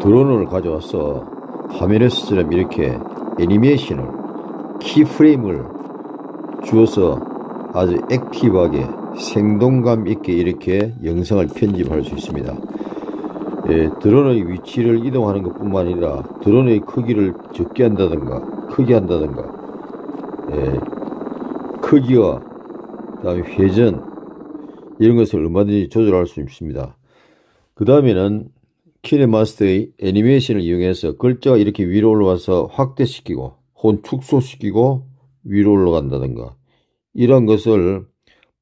드론을 가져와서 화면에서처럼 이렇게 애니메이션을 키프레임을 주어서 아주 액티브하게 생동감 있게 이렇게 영상을 편집할 수 있습니다. 예, 드론의 위치를 이동하는 것 뿐만 아니라 드론의 크기를 적게 한다든가 크게 한다든가 예, 크기와 그다음에 회전 이런 것을 얼마든지 조절할 수 있습니다. 그 다음에는 키네마스터의 애니메이션을 이용해서 글자가 이렇게 위로 올라와서 확대시키고 혹 축소시키고 위로 올라간다든가 이런 것을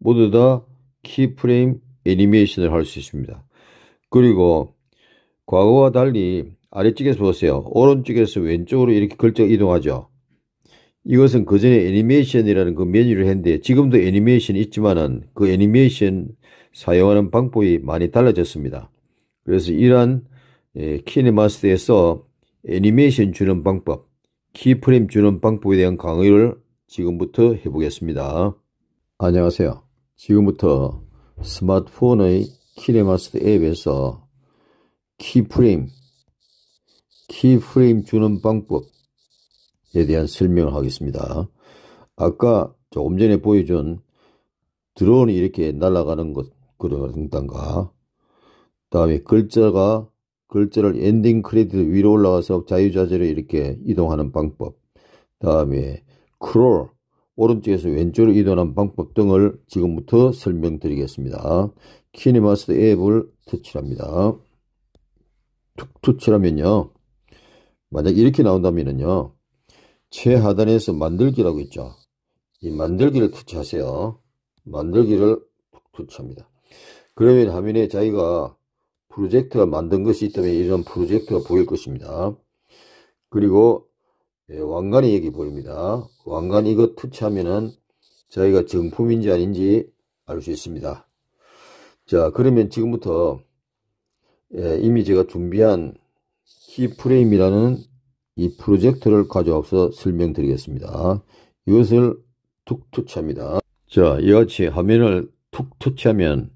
모두 다 키프레임 애니메이션을 할 수 있습니다. 그리고 과거와 달리 아래쪽에서 보세요. 오른쪽에서 왼쪽으로 이렇게 글적 이동하죠. 이것은 그전에 애니메이션이라는 그 메뉴를 했는데 지금도 애니메이션이 있지만은 그 애니메이션 사용하는 방법이 많이 달라졌습니다. 그래서 이러한 예, 키네마스터에서 애니메이션 주는 방법, 키프레임 주는 방법에 대한 강의를 지금부터 해보겠습니다. 안녕하세요. 지금부터 스마트폰의 키네마스터 앱에서 키프레임, 키프레임 주는 방법에 대한 설명을 하겠습니다. 아까 조금 전에 보여준 드론이 이렇게 날아가는 것, 그런단가 다음에 글자가, 글자를 엔딩 크레딧 위로 올라가서 자유자재로 이렇게 이동하는 방법. 다음에 크롤, 오른쪽에서 왼쪽으로 이동하는 방법 등을 지금부터 설명드리겠습니다. 키니마스 앱을 터치합니다. 툭툭 치라면요 만약 이렇게 나온다면요 최하단에서 만들기라고 있죠. 이 만들기를 터치하세요. 만들기를 툭치합니다 그러면 화면에 자기가 프로젝트가 만든 것이 있다면 이런 프로젝트가 보일 것입니다. 그리고 예, 왕관이 여기 보입니다. 왕관 이거 터치하면은 자기가 정품인지 아닌지 알 수 있습니다. 자 그러면 지금부터 예, 이미 제가 준비한 키프레임이라는 이 프로젝트를 가져와서 설명드리겠습니다. 이것을 툭 터치합니다. 자, 이같이 화면을 툭 터치하면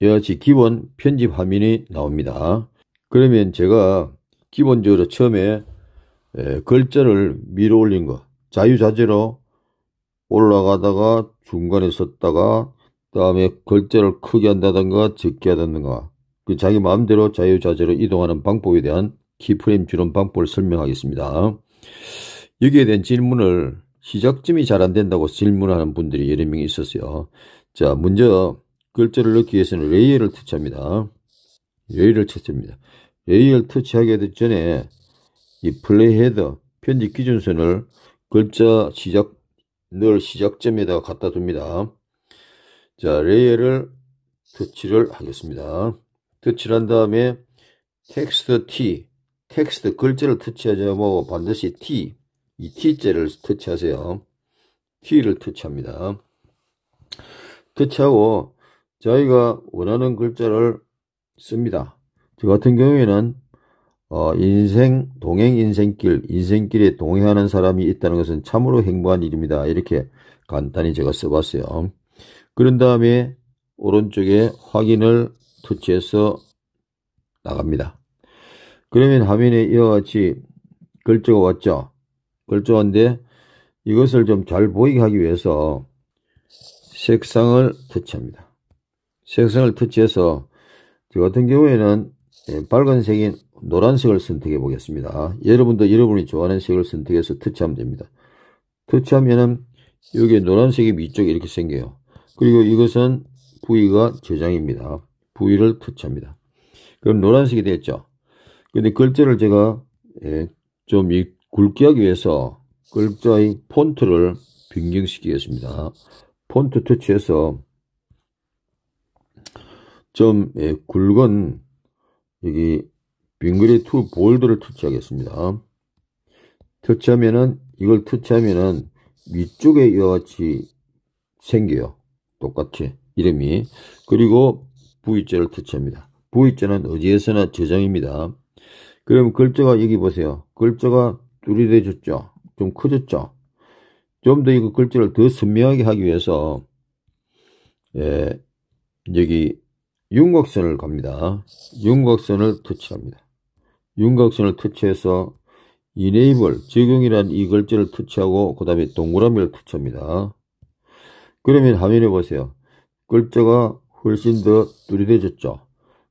이같이 기본 편집 화면이 나옵니다. 그러면 제가 기본적으로 처음에 예, 글자를 밀어 올린 거 자유자재로 올라가다가 중간에 섰다가 다음에 글자를 크게 한다던가 적게 한다든가 그 자기 마음대로 자유자재로 이동하는 방법에 대한 키프레임 주은 방법을 설명하겠습니다. 여기에 대한 질문을 시작점이 잘 안 된다고 질문하는 분들이 여러 명 있었어요. 자, 먼저 글자를 넣기 위해서는 레이어를 터치합니다. 레이어를 터치합니다. 레이어를 터치하기 전에 이 플레이 헤드 편집 기준선을 글자 시작 늘 시작점에다가 갖다 둡니다. 자, 레이어를 터치를 하겠습니다. 터치한 그 를 다음에 텍스트 T 텍스트 글자를 터치하지 고 반드시 T 이 T자를 터치하세요. T를 터치합니다. 터치하고 저희가 원하는 글자를 씁니다. 저 같은 경우에는 어, 인생 동행 인생길 인생길에 동행하는 사람이 있다는 것은 참으로 행복한 일입니다. 이렇게 간단히 제가 써봤어요. 그런 다음에 오른쪽에 확인을 터치해서 나갑니다. 그러면 화면에 이와 같이 글자가 왔죠. 글자인데 이것을 좀 잘 보이게 하기 위해서 색상을 터치합니다. 색상을 터치해서 저 같은 경우에는 예, 빨간색인 노란색을 선택해 보겠습니다. 여러분도 여러분이 좋아하는 색을 선택해서 터치하면 됩니다. 터치하면은 여기 노란색이 위쪽에 이렇게 생겨요. 그리고 이것은 부위가 저장입니다. 부위를 터치합니다. 그럼 노란색이 되겠죠 근데 글자를 제가 예, 좀 굵게 하기 위해서 글자의 폰트를 변경시키겠습니다. 폰트 터치해서 좀 예, 굵은 여기 빙그레 투 볼드를 터치하겠습니다. 터치하면은 이걸 터치하면은 위쪽에 이와 같이 생겨요. 똑같이 이름이 그리고 V자를 터치합니다. V자는 어디에서나 저장입니다. 그럼 글자가 여기 보세요. 글자가 뚜렷해졌죠. 좀 커졌죠. 좀 더 이 글자를 더 선명하게 하기 위해서 예, 여기 윤곽선을 갑니다. 윤곽선을 터치합니다. 윤곽선을 터치해서 이네이 b 적용이란 이 글자를 터치하고 그 다음에 동그라미를 터치합니다. 그러면 화면에 보세요. 글자가 훨씬 더 뚜렷해졌죠.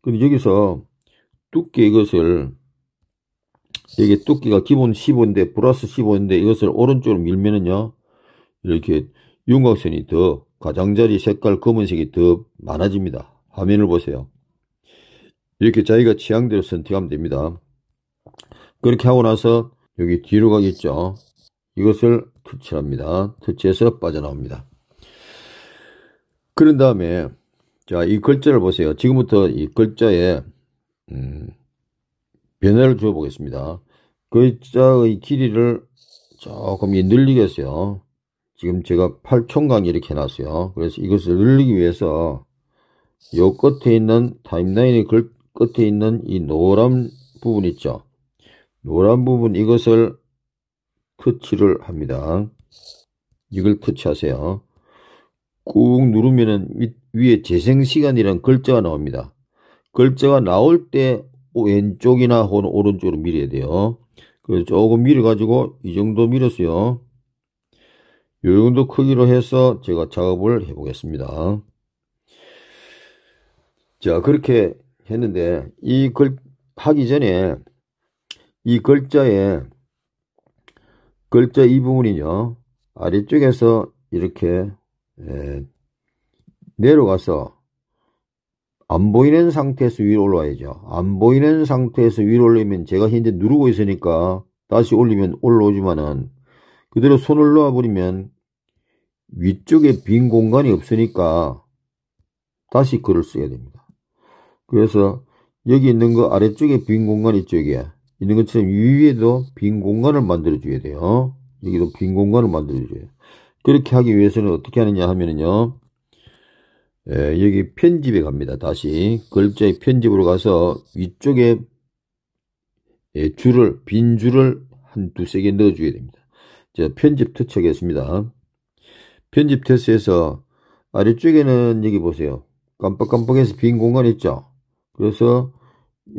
근데 여기서 두께 이것을 여기 두께가 기본 15인데 플러스 15인데 이것을 오른쪽으로 밀면은요 이렇게 윤곽선이 더 가장자리 색깔 검은색이 더 많아집니다. 화면을 보세요. 이렇게 자기가 취향대로 선택하면 됩니다. 그렇게 하고 나서 여기 뒤로 가겠죠. 이것을 터치합니다. 터치해서 빠져나옵니다. 그런 다음에 자, 이 글자를 보세요. 지금부터 이 글자에 음, 변화를 주어 보겠습니다. 글자의 길이를 조금 늘리겠어요. 지금 제가 8총강 이렇게 해놨어요. 그래서 이것을 늘리기 위해서 요 끝에 있는 타임라인의 글 끝에 있는 이 노란 부분 있죠. 노란 부분 이것을 터치를 합니다. 이걸 터치하세요. 꾹누르면 위에 재생 시간이라는 글자가 나옵니다. 글자가 나올 때 왼쪽이나 혹은 오른쪽으로 밀어야 돼요. 그래서 조금 밀어가지고 이 정도 밀었어요. 요 정도 크기로 해서 제가 작업을 해보겠습니다. 자, 그렇게 했는데 이 글, 하기 전에 이 글자에 글자 이 부분이요. 아래쪽에서 이렇게 예. 내려가서 안 보이는 상태에서 위로 올라와야죠. 안 보이는 상태에서 위로 올리면 제가 현재 누르고 있으니까 다시 올리면 올라오지만은 그대로 손을 놓아버리면 위쪽에 빈 공간이 없으니까 다시 글을 써야 됩니다. 그래서 여기 있는 거 아래쪽에 빈 공간 있죠, 여기 있는 것처럼 위에도 빈 공간을 만들어줘야 돼요. 여기도 빈 공간을 만들어줘요. 야 그렇게 하기 위해서는 어떻게 하느냐 하면은요. 예, 여기 편집에 갑니다. 다시 글자의 편집으로 가서 위쪽에 예, 줄을 빈 줄을 한 두세 개 넣어줘야 됩니다. 자, 편집 터치하겠습니다. 편집 테스트에서 아래쪽에는 여기 보세요. 깜빡깜빡해서 빈 공간 있죠. 그래서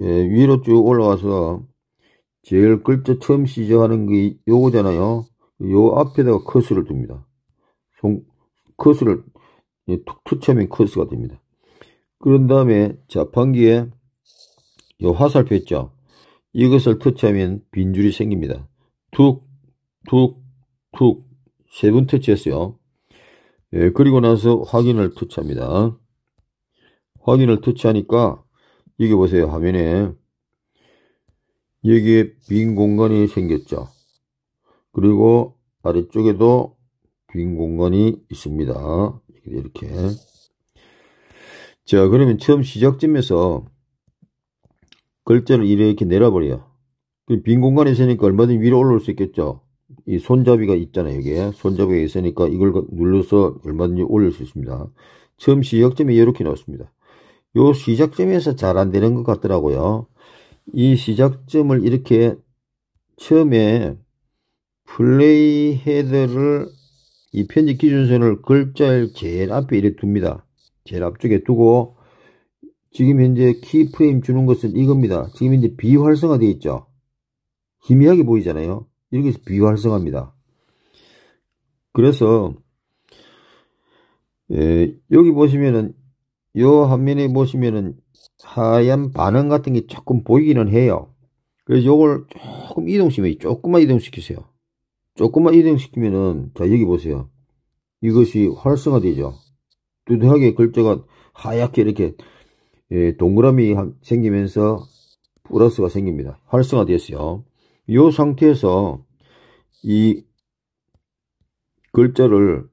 예, 위로 쭉 올라와서 제일 글자 처음 시작하는 게 요거잖아요. 요 앞에다가 커서를 둡니다. 종, 커스를 예, 툭투치면 커스가 됩니다. 그런 다음에 자판기에 요 화살표 있죠? 이것을 터치하면 빈 줄이 생깁니다. 툭, 툭, 툭. 세 번 터치했어요. 예, 그리고 나서 확인을 터치합니다. 확인을 터치하니까, 여기 보세요. 화면에. 여기에 빈 공간이 생겼죠. 그리고 아래쪽에도 빈 공간이 있습니다. 이렇게. 자, 그러면 처음 시작점에서 글자를 이렇게 내려버려. 그 빈공간에 있으니까 얼마든지 위로 올라올 수 있겠죠. 이 손잡이가 있잖아요, 여기에. 손잡이가 있으니까 이걸 눌러서 얼마든지 올릴 수 있습니다. 처음 시작점이 이렇게 나왔습니다. 요 시작점에서 잘 안 되는 것 같더라고요. 이 시작점을 이렇게 처음에 플레이 헤드를 이 편집 기준선을 글자를 제일 앞에 이렇게 둡니다. 제일 앞쪽에 두고 지금 현재 키프레임 주는 것은 이겁니다. 지금 현재 비활성화되어 있죠. 희미하게 보이잖아요. 이렇게 해서 비활성화입니다. 그래서 예, 여기 보시면은 요 화면에 보시면은 하얀 반응 같은 게 조금 보이기는 해요. 그래서 요걸 조금 이동시면 조금만 이동시키세요. 조금만 이동시키면은 자 여기 보세요 이것이 활성화되죠 두드하게 글자가 하얗게 이렇게 예, 동그라미 생기면서 플러스가 생깁니다 활성화되었어요 이 상태에서 이 글자를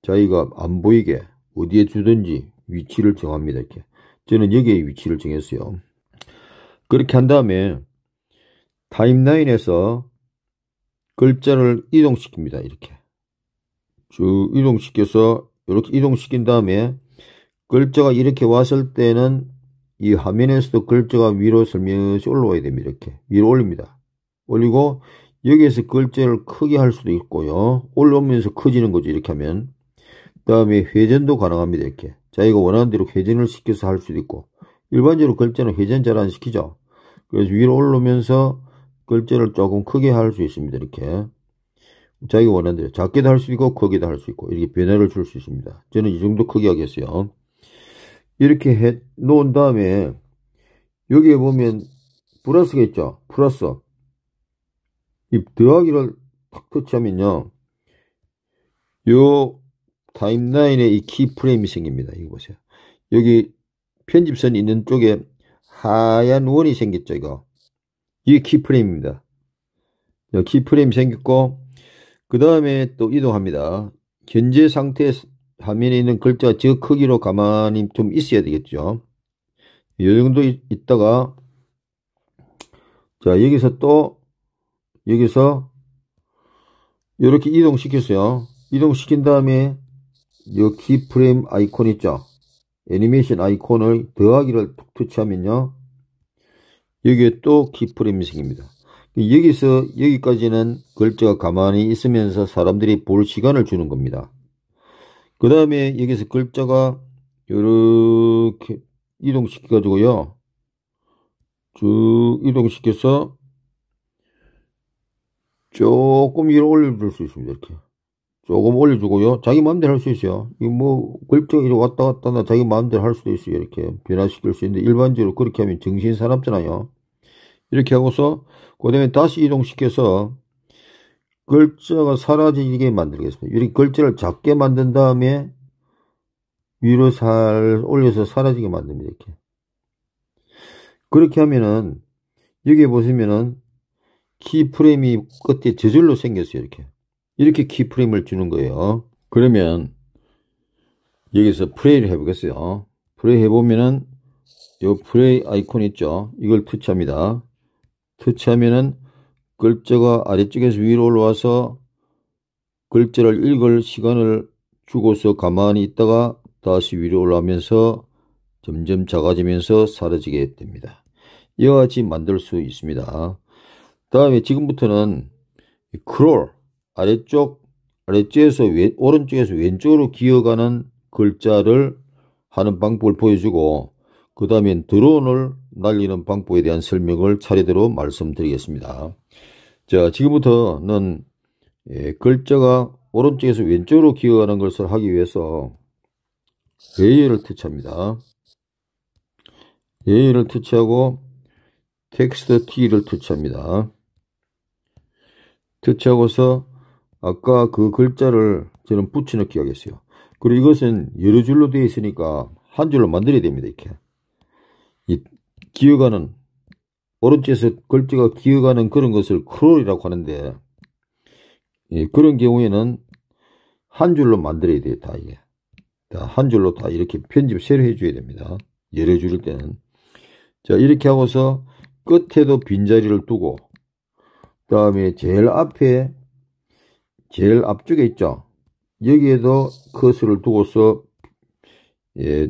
자기가 안 보이게 어디에 주든지 위치를 정합니다 이렇게 저는 여기에 위치를 정했어요 그렇게 한 다음에 타임라인에서 글자를 이동시킵니다. 이렇게 쭉 이동시켜서 이렇게 이동시킨 다음에 글자가 이렇게 왔을 때는 이 화면에서도 글자가 위로 슬며시 올라와야 됩니다. 이렇게 위로 올립니다. 올리고 여기에서 글자를 크게 할 수도 있고요. 올라오면서 커지는 거죠. 이렇게 하면 다음에 회전도 가능합니다. 이렇게 자기가 원하는 대로 회전을 시켜서 할 수도 있고 일반적으로 글자는 회전 잘 안 시키죠. 그래서 위로 올라오면서 글자를 조금 크게 할 수 있습니다. 이렇게. 자기가 원하는 대로 작게도 할 수 있고 크게도 할 수 있고 이렇게 변화를 줄 수 있습니다. 저는 이 정도 크게 하겠어요. 이렇게 해 놓은 다음에 여기에 보면 플러스가 있죠. 플러스. 이 더하기를 탁 터치하면요. 요 타임라인에 이 키프레임이 생깁니다. 이거 보세요. 여기 편집선 있는 쪽에 하얀 원이 생겼죠. 이거. 이게 키프레임입니다. 키프레임 생겼고 그 다음에 또 이동합니다. 견제 상태 화면에 있는 글자 저 크기로 가만히 좀 있어야 되겠죠. 이 정도 있다가 자 여기서 또 여기서 이렇게 이동시켰어요. 이동시킨 다음에 이 키프레임 아이콘 있죠. 애니메이션 아이콘을 더하기를 툭 터치하면요. 여기에 또키프레임이생깁니다 여기서 여기까지는 글자가 가만히 있으면서 사람들이 볼 시간을 주는 겁니다. 그 다음에 여기서 글자가 이렇게 이동시켜 가지고요. 쭉 이동시켜서 조금 위로 올려줄 수 있습니다. 이렇게. 조금 올려주고요. 자기 마음대로 할 수 있어요. 이뭐 골프장에 왔다 갔다 나 자기 마음대로 할 수도 있어요. 이렇게 변화시킬 수 있는데 일반적으로 그렇게 하면 정신 사납잖아요. 이렇게 하고서 그 다음에 다시 이동시켜서 글자가 사라지게 만들겠습니다. 이렇게 글자를 작게 만든 다음에 위로 살 올려서 사라지게 만듭니다. 이렇게. 그렇게 하면은 여기 보시면은 키프레임이 끝에 저절로 생겼어요. 이렇게. 이렇게 키프레임을 주는 거예요. 그러면 여기서 플레이를 해보겠어요. 플레이 해보면은 요 플레이 아이콘 있죠. 이걸 터치합니다. 터치하면은 글자가 아래쪽에서 위로 올라와서 글자를 읽을 시간을 주고서 가만히 있다가 다시 위로 올라오면서 점점 작아지면서 사라지게 됩니다. 이와 같이 만들 수 있습니다. 다음에 지금부터는 크롤 아래쪽 아래쪽에서 왼, 오른쪽에서 왼쪽으로 기어가는 글자를 하는 방법을 보여주고 그 다음엔 드론을 날리는 방법에 대한 설명을 차례대로 말씀드리겠습니다. 자 지금부터는 예, 글자가 오른쪽에서 왼쪽으로 기어가는 것을 하기 위해서 a 를 터치합니다. a 를 터치하고 텍스트 T를 터치합니다. 터치하고서 아까 그 글자를 저는 붙여넣기 하겠어요. 그리고 이것은 여러 줄로 되어 있으니까 한 줄로 만들어야 됩니다. 이렇게. 이 기어가는 오른쪽에서 글자가 기어가는 그런 것을 크롤이라고 하는데 예, 그런 경우에는 한 줄로 만들어야 돼요. 다 이게. 다 한 줄로 다 이렇게 편집 새로 해줘야 됩니다. 여러 줄일 때는. 자 이렇게 하고서 끝에도 빈자리를 두고 그 다음에 제일 앞에 제일 앞쪽에 있죠. 여기에도 커서를 두고서 예,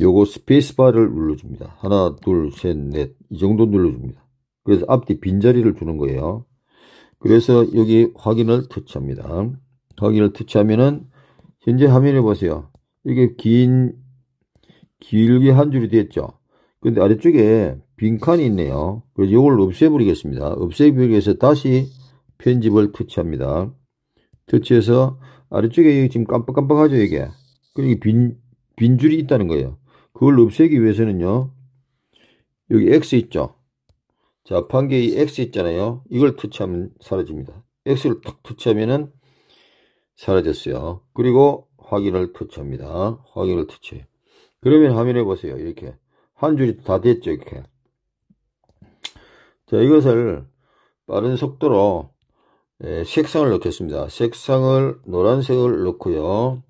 요거 스페이스바를 눌러줍니다. 하나, 둘, 셋, 넷 이 정도 눌러줍니다. 그래서 앞뒤 빈자리를 주는 거예요. 그래서 여기 확인을 터치합니다. 확인을 터치하면은 현재 화면에 보세요. 이게 긴 길게 한 줄이 됐죠. 근데 아래쪽에 빈칸이 있네요. 그래서 이걸 없애버리겠습니다. 없애버리기 위해서 다시 편집을 터치합니다. 터치해서 아래쪽에 지금 깜빡깜빡하죠 이게. 그리고 빈, 빈 줄이 있다는 거예요. 그걸 없애기 위해서는요. 여기 X 있죠. 자판기의 X 있잖아요. 이걸 터치하면 사라집니다. X를 탁 터치하면은 사라졌어요. 그리고 확인을 터치합니다. 확인을 터치해 그러면 화면에 보세요. 이렇게 한 줄이 다 됐죠. 이렇게. 자 이것을 빠른 속도로 색상을 예, 넣겠습니다. 색상을 노란색을 넣고요.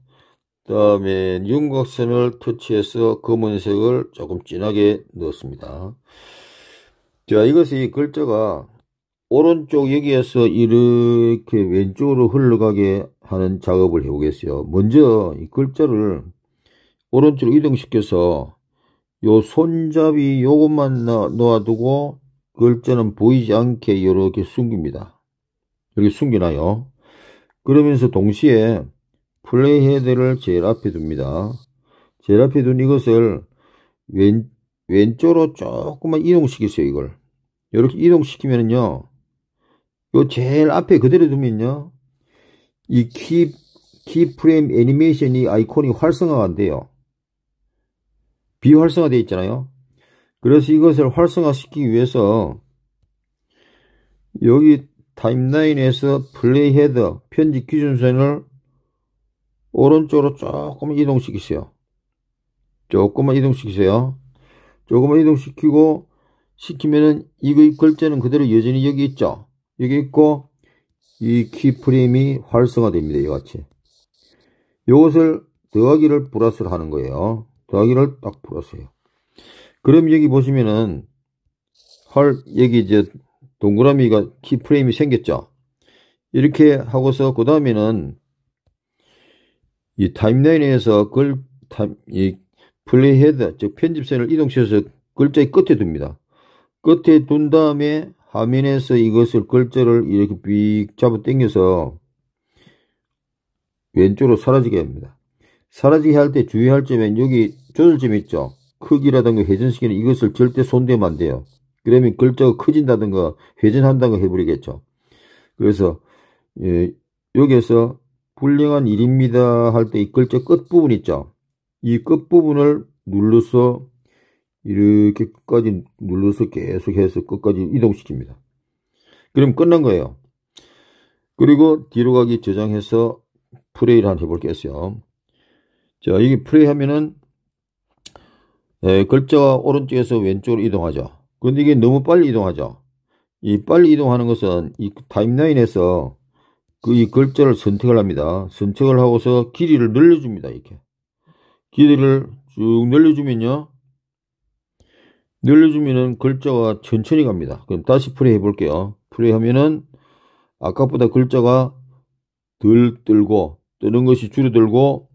그 다음에 윤곽선을 터치해서 검은색을 조금 진하게 넣었습니다. 자 이것은 이 글자가 오른쪽 여기에서 이렇게 왼쪽으로 흘러가게 하는 작업을 해보겠어요. 먼저 이 글자를 오른쪽으로 이동시켜서 요 손잡이 요것만 놓아두고 글자는 보이지 않게 이렇게 숨깁니다. 여기 숨기나요 그러면서 동시에 플레이 헤드를 제일 앞에 둡니다. 제일 앞에 둔 이것을 왼, 왼쪽으로 조금만 이동시키세요, 이걸. 이렇게 이동시키면은요, 요 제일 앞에 그대로 두면요, 이 키, 키프레임 애니메이션이 아이콘이 활성화가 안 돼요. 비활성화되어 있잖아요. 그래서 이것을 활성화시키기 위해서 여기 타임라인에서 플레이 헤더 편집 기준선을 오른쪽으로 조금 만 이동시키세요. 조금만 이동시키세요. 조금만 이동시키고 시키면은 이거 글자는 그대로 여전히 여기 있죠. 여기 있고 이 키프레임이 활성화됩니다. 이 같이. 이것을 더하기를 플러스를 하는 거예요. 더하기를 딱 플러스해요. 그럼 여기 보시면은 헐 여기 이제 동그라미가 키프레임이 생겼죠. 이렇게 하고서 그 다음에는 이 타임라인에서 글, 타임, 이 플레이헤드, 즉 편집선을 이동시켜서 글자의 끝에 둡니다. 끝에 둔 다음에 화면에서 이것을 글자를 이렇게 삑 잡아 당겨서 왼쪽으로 사라지게 합니다. 사라지게 할 때 주의할 점은 여기 조절점 있죠. 크기라든가 회전시키는 이것을 절대 손대면 안 돼요. 그러면 글자가 커진다든가 회전한다든가 해버리겠죠. 그래서 예, 여기에서 불량한 일입니다 할 때 이 글자 끝부분 있죠. 이 끝부분을 눌러서 이렇게 까지 눌러서 계속해서 끝까지 이동시킵니다. 그럼 끝난 거예요. 그리고 뒤로 가기 저장해서 플레이를 한번 해볼게요. 자, 이게 플레이 하면은 예, 글자가 오른쪽에서 왼쪽으로 이동하죠. 그런데 이게 너무 빨리 이동하죠. 이 빨리 이동하는 것은 이 타임라인에서 그 이 글자를 선택을 합니다. 선택을 하고서 길이를 늘려줍니다. 이렇게 길이를 쭉 늘려주면요. 늘려주면은 글자가 천천히 갑니다. 그럼 다시 플레이 해볼게요. 플레이 하면은 아까보다 글자가 덜 뜨고 뜨는 것이 줄어들고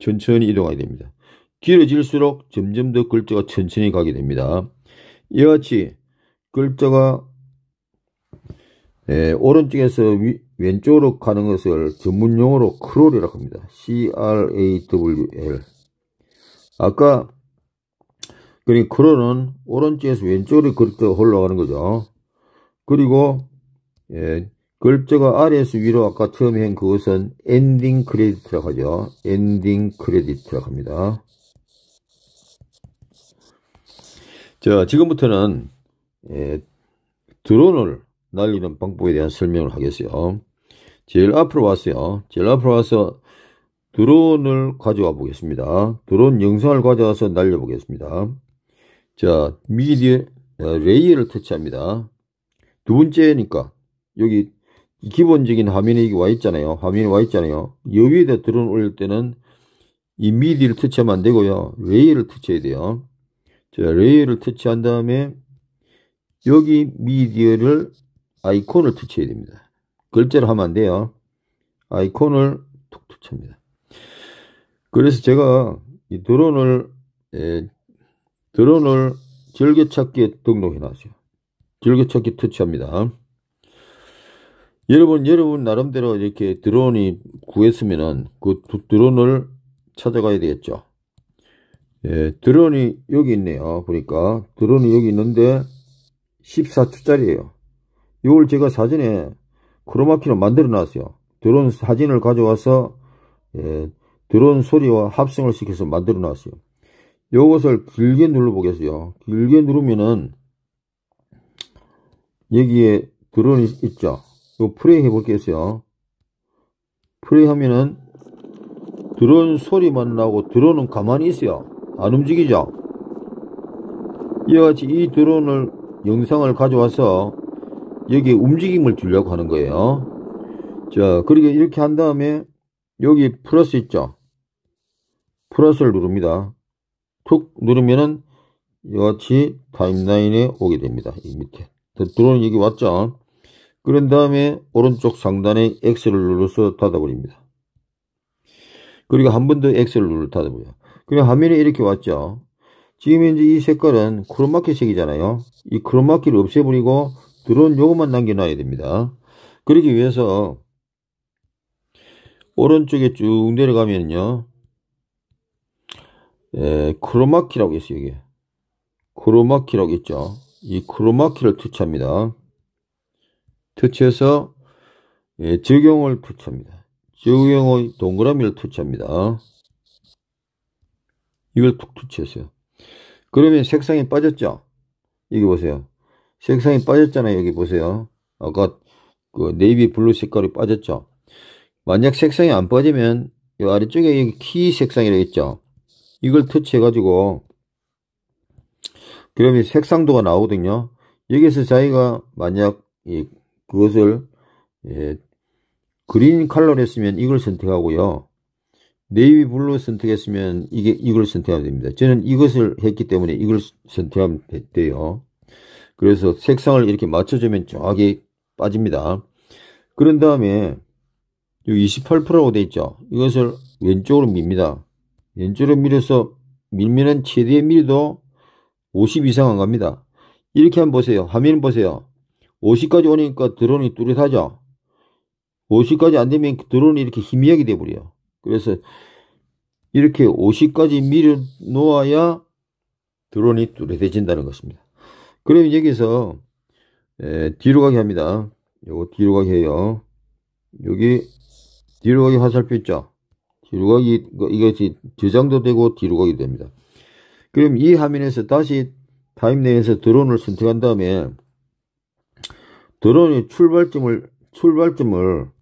천천히 이동하게 됩니다. 길어질수록 점점 더 글자가 천천히 가게 됩니다. 이와 같이 글자가 에, 예, 오른쪽에서 위, 왼쪽으로 가는 것을 전문용어로 크롤이라고 합니다. C-R-A-W-L 아까 그린 크롤은 오른쪽에서 왼쪽으로 글자가 흘러가는 거죠. 그리고 예, 글자가 아래에서 위로 아까 처음에 한 그것은 엔딩 크레딧이라고 하죠. 엔딩 크레딧이라고 합니다. 자, 지금부터는 예, 드론을 날리는 방법에 대한 설명을 하겠어요. 제일 앞으로 왔어요. 제일 앞으로 와서 드론을 가져와 보겠습니다. 드론 영상을 가져와서 날려보겠습니다. 자, 미디에 어, 레이어를 터치합니다. 두 번째니까 여기 기본적인 화면에 와 있잖아요. 화면에 와 있잖아요. 여기에다 드론 올릴 때는 이 미디를 터치하면 안 되고요. 레이어를 터치해야 돼요. 자, 레이를 터치한 다음에 여기 미디어를 아이콘을 터치해야 됩니다. 글자를 하면 안 돼요. 아이콘을 툭 터치합니다. 그래서 제가 이 드론을 예, 드론을 즐겨찾기에 등록해 놨어요. 즐겨찾기 터치합니다. 여러분, 여러분 나름대로 이렇게 드론이 구했으면은 그 드론을 찾아가야 되겠죠. 예, 드론이 여기 있네요. 보니까 드론이 여기 있는데 14초짜리예요. 이걸 제가 사전에 크로마키로 만들어 놨어요. 드론 사진을 가져와서 예, 드론 소리와 합성을 시켜서 만들어 놨어요. 이것을 길게 눌러 보겠어요. 길게 누르면은 여기에 드론이 있죠. 이 플레이 해볼게요. 플레이 하면은 드론 소리만 나고 드론은 가만히 있어요. 안 움직이죠. 이와 같이 이 드론을 영상을 가져와서 여기에 움직임을 주려고 하는 거예요. 자, 그리고 그러니까 이렇게 한 다음에 여기 플러스 있죠? 플러스를 누릅니다. 툭 누르면은 이와 같이 타임라인에 오게 됩니다. 이 밑에. 드론이 여기 왔죠? 그런 다음에 오른쪽 상단에 X를 눌러서 닫아버립니다. 그리고 그러니까 한번더 X를 눌러 닫아버려요. 그냥 화면에 이렇게 왔죠. 지금 현재 이 색깔은 크로마키 색이잖아요. 이 크로마키를 없애버리고 드론 요것만 남겨놔야 됩니다. 그러기 위해서 오른쪽에 쭉 내려가면요. 예, 크로마키라고 있어요, 이게. 크로마키라고 있죠. 이 크로마키를 터치합니다. 터치해서 예, 적용을 터치합니다. 적용의 동그라미를 터치합니다. 이걸 툭툭 쳤어요 그러면 색상이 빠졌죠? 여기 보세요. 색상이 빠졌잖아요. 여기 보세요. 아까 어, 그, 그 네이비 블루 색깔이 빠졌죠? 만약 색상이 안 빠지면 이 아래쪽에 여기 키 색상이라 있죠? 이걸 터치해가지고 그러면 색상도가 나오거든요. 여기서 자기가 만약 이 그것을 예, 그린 컬러로 했으면 이걸 선택하고요. 네이비 블루 선택했으면 이게 이걸 선택하면 됩니다. 저는 이것을 했기 때문에 이걸 선택하면 됐대요. 그래서 색상을 이렇게 맞춰주면 정 저기 빠집니다. 그런 다음에 28%라고 돼 있죠. 이것을 왼쪽으로 밉니다. 왼쪽으로 밀어서 밀면은 최대 의 밀도 50 이상 안 갑니다. 이렇게 한번 보세요. 화면 보세요. 50까지 오니까 드론이 뚜렷하죠. 50까지 안 되면 드론이 이렇게 희미하게 돼버려요. 그래서 이렇게 50까지 밀어 놓아야 드론이 뚜렷해진다는 것입니다. 그럼 여기서 에, 뒤로 가게 합니다. 요거 뒤로 가게 해요. 여기 뒤로 가게 화살표 있죠? 뒤로 가기 이것이 저장도 되고 뒤로 가게 됩니다. 그럼 이 화면에서 다시 타임 내에서 드론을 선택한 다음에 드론의 출발점을 출발점을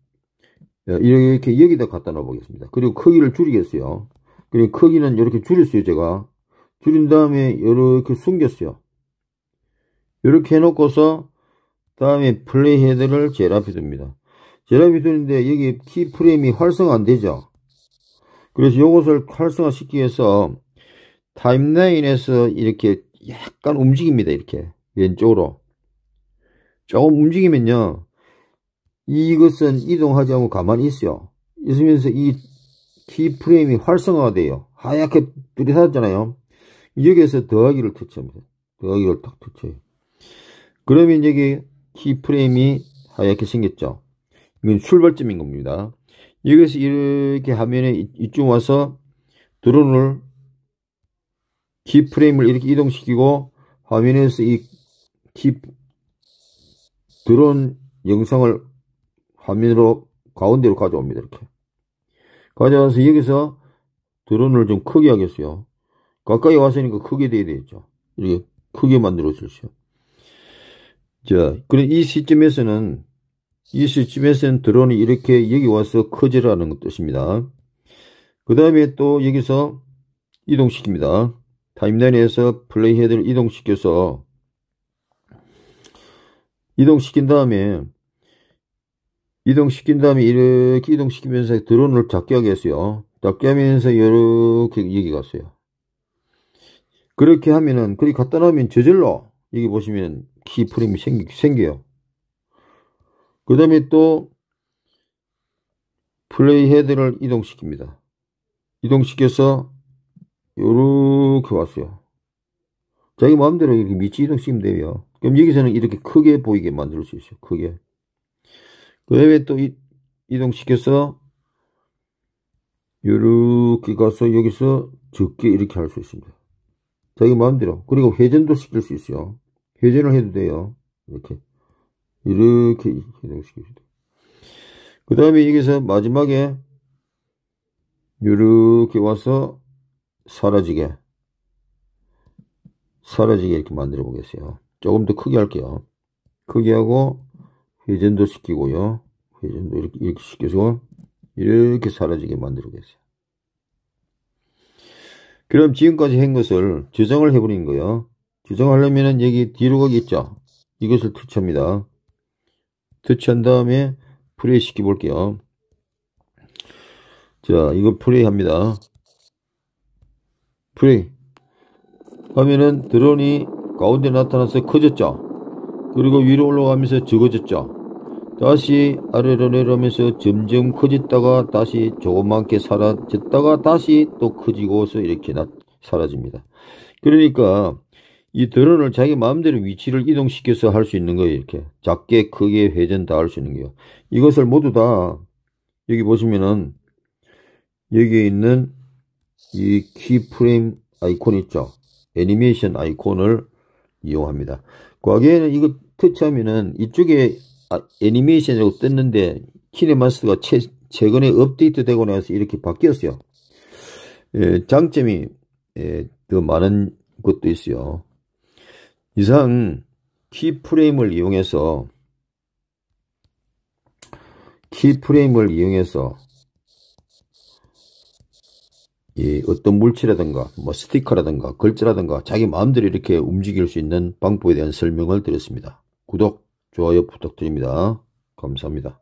예, 이렇게 여기다 갖다 놔 보겠습니다 그리고 크기를 줄이겠어요 그리고 크기는 이렇게 줄였어요 제가 줄인 다음에 이렇게 숨겼어요 이렇게 해놓고서 다음에 플레이 헤드를 제일 앞에 둡니다 제일 앞에 두는데 여기 키프레임이 활성화 안되죠 그래서 이것을 활성화시키기 위해서 타임라인에서 이렇게 약간 움직입니다 이렇게 왼쪽으로 조금 움직이면요 이것은 이동하지 않고 가만히 있어요. 있으면서 이 키프레임이 활성화돼요. 하얗게 뚜렷하잖아요. 여기에서 더하기를 터치합니다. 더하기를 딱 터치해요. 그러면 여기 키프레임이 하얗게 생겼죠. 이건 출발점인 겁니다. 여기서 이렇게 화면에 이쪽 와서 드론을 키프레임을 이렇게 이동시키고 화면에서 이키 드론 영상을 화면으로 가운데로 가져옵니다. 이렇게. 가져와서 여기서 드론을 좀 크게 하겠어요. 가까이 왔으니까 크게 돼야 되겠죠. 이렇게 크게 만들어 주시오. 자, 그럼이 시점에서는 이 시점에서는 드론이 이렇게 여기 와서 커지라는 뜻입니다. 그 다음에 또 여기서 이동시킵니다. 타임라인에서 플레이헤드를 이동시켜서 이동시킨 다음에 이동시킨 다음에 이렇게 이동시키면서 드론을 작게 하겠어요. 작게 하면서 이렇게 여기 갔어요. 그렇게 하면은 그리 갖다 놓으면 저절로 여기 보시면 키프레임이 생기, 생겨요. 그 다음에 또 플레이 헤드를 이동시킵니다. 이동시켜서 이렇게 왔어요. 자기 마음대로 이렇게 밑이 이동시키면 돼요. 그럼 여기서는 이렇게 크게 보이게 만들 수 있어요. 크게. 그외에 또 이, 동시켜서 이렇게 가서 여기서 적게 이렇게 할 수 있습니다. 자기 마음대로 그리고 회전도 시킬 수 있어요. 회전을 해도 돼요. 이렇게 이렇게 이동시킵니다. 그 다음에 여기서 마지막에 이렇게 와서 사라지게 사라지게 이렇게 만들어 보겠어요. 조금 더 크게 할게요. 크게 하고 회전도 시키고요. 회전도 이렇게, 이렇게 시켜서 이렇게 사라지게 만들어겠어요. 그럼 지금까지 한 것을 저장을 해버린 거예요. 저장하려면 여기 뒤로 가겠죠. 이것을 터치합니다. 터치한 다음에 플레이 시켜볼게요. 자, 이거 플레이 합니다. 플레이 하면은 드론이 가운데 나타나서 커졌죠. 그리고 위로 올라가면서 적어졌죠. 다시 아래로 내려오면서 점점 커졌다가 다시 조그맣게 사라졌다가 다시 또 커지고서 이렇게 나, 사라집니다. 그러니까 이 드론을 자기 마음대로 위치를 이동시켜서 할 수 있는 거예요. 이렇게 작게 크게 회전 다 할 수 있는 거예요. 이것을 모두 다 여기 보시면은 여기에 있는 이 키프레임 아이콘 있죠. 애니메이션 아이콘을 이용합니다. 과거에는 이거 터치하면은 이쪽에 아, 애니메이션이라고 떴는데 키네마스가 최, 최근에 업데이트 되고 나서 이렇게 바뀌었어요. 예, 장점이 예, 더 많은 것도 있어요. 이상 키프레임을 이용해서 키프레임을 이용해서 이 어떤 물질이라든가 뭐 스티커라든가 글자라든가 자기 마음대로 이렇게 움직일 수 있는 방법에 대한 설명을 드렸습니다. 구독, 좋아요 부탁드립니다. 감사합니다.